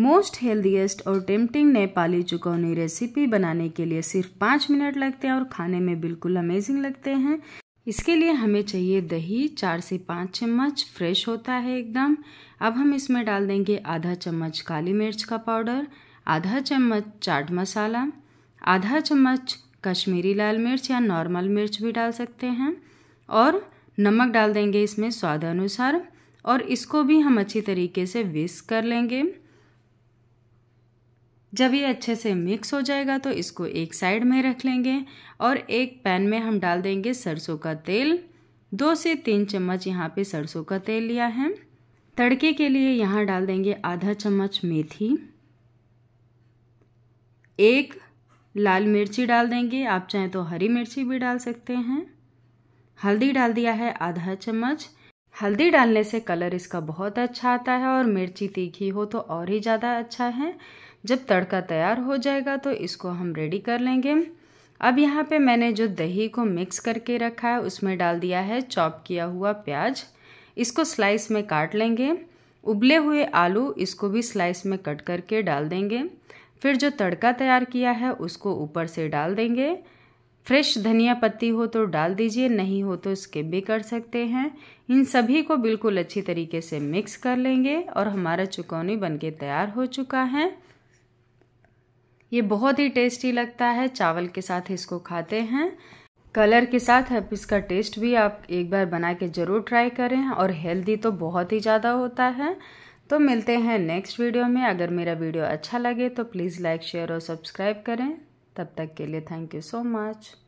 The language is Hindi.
मोस्ट हेल्दीएस्ट और टेम्पटिंग नेपाली चुकौनी रेसिपी बनाने के लिए सिर्फ पाँच मिनट लगते हैं और खाने में बिल्कुल अमेजिंग लगते हैं इसके लिए हमें चाहिए दही चार से पाँच चम्मच फ्रेश होता है एकदम अब हम इसमें डाल देंगे आधा चम्मच काली मिर्च का पाउडर आधा चम्मच चाट मसाला आधा चम्मच कश्मीरी लाल मिर्च या नॉर्मल मिर्च भी डाल सकते हैं और नमक डाल देंगे इसमें स्वाद अनुसार और इसको भी हम अच्छी तरीके से विस्क कर लेंगे जब ये अच्छे से मिक्स हो जाएगा तो इसको एक साइड में रख लेंगे और एक पैन में हम डाल देंगे सरसों का तेल दो से तीन चम्मच यहाँ पे सरसों का तेल लिया है तड़के के लिए यहाँ डाल देंगे आधा चम्मच मेथी एक लाल मिर्ची डाल देंगे आप चाहें तो हरी मिर्ची भी डाल सकते हैं हल्दी डाल दिया है आधा चम्मच हल्दी डालने से कलर इसका बहुत अच्छा आता है और मिर्ची तीखी हो तो और ही ज़्यादा अच्छा है जब तड़का तैयार हो जाएगा तो इसको हम रेडी कर लेंगे अब यहाँ पे मैंने जो दही को मिक्स करके रखा है उसमें डाल दिया है चॉप किया हुआ प्याज इसको स्लाइस में काट लेंगे उबले हुए आलू इसको भी स्लाइस में कट करके डाल देंगे फिर जो तड़का तैयार किया है उसको ऊपर से डाल देंगे फ्रेश धनिया पत्ती हो तो डाल दीजिए नहीं हो तो स्किप भी कर सकते हैं इन सभी को बिल्कुल अच्छी तरीके से मिक्स कर लेंगे और हमारा चुकौनी बनके तैयार हो चुका है ये बहुत ही टेस्टी लगता है चावल के साथ इसको खाते हैं कलर के साथ अब इसका टेस्ट भी आप एक बार बना के ज़रूर ट्राई करें और हेल्दी तो बहुत ही ज़्यादा होता है तो मिलते हैं नेक्स्ट वीडियो में अगर मेरा वीडियो अच्छा लगे तो प्लीज़ लाइक शेयर और सब्सक्राइब करें तब तक के लिए थैंक यू सो मच